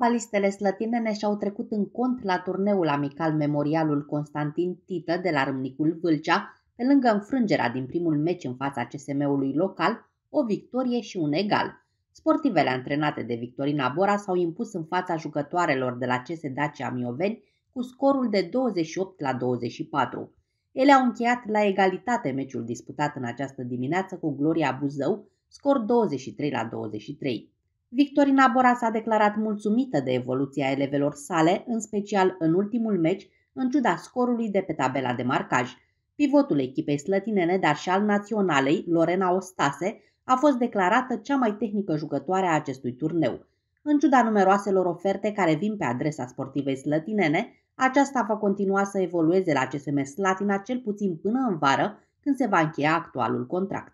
handbalistele slătinene și-au trecut în cont la turneul amical memorialul Constantin Tită de la Râmnicul Vâlcea, pe lângă înfrângerea din primul meci în fața CSM-ului local, o victorie și un egal. Sportivele antrenate de Victorina Bora s-au impus în fața jucătoarelor de la CS Dacia Mioveni cu scorul de 28 la 24. Ele au încheiat la egalitate meciul disputat în această dimineață cu Gloria Buzău, scor 23 la 23. Victorina Bora s-a declarat mulțumită de evoluția elevelor sale, în special în ultimul meci, în ciuda scorului de pe tabela de marcaj. Pivotul echipei slătinene, dar și al naționalei, Lorena Ostase, a fost declarată cea mai tehnică jucătoare a acestui turneu. În ciuda numeroaselor oferte care vin pe adresa sportivei slătinene, aceasta va continua să evolueze la CSM Slatina cel puțin până în vară, când se va încheia actualul contract.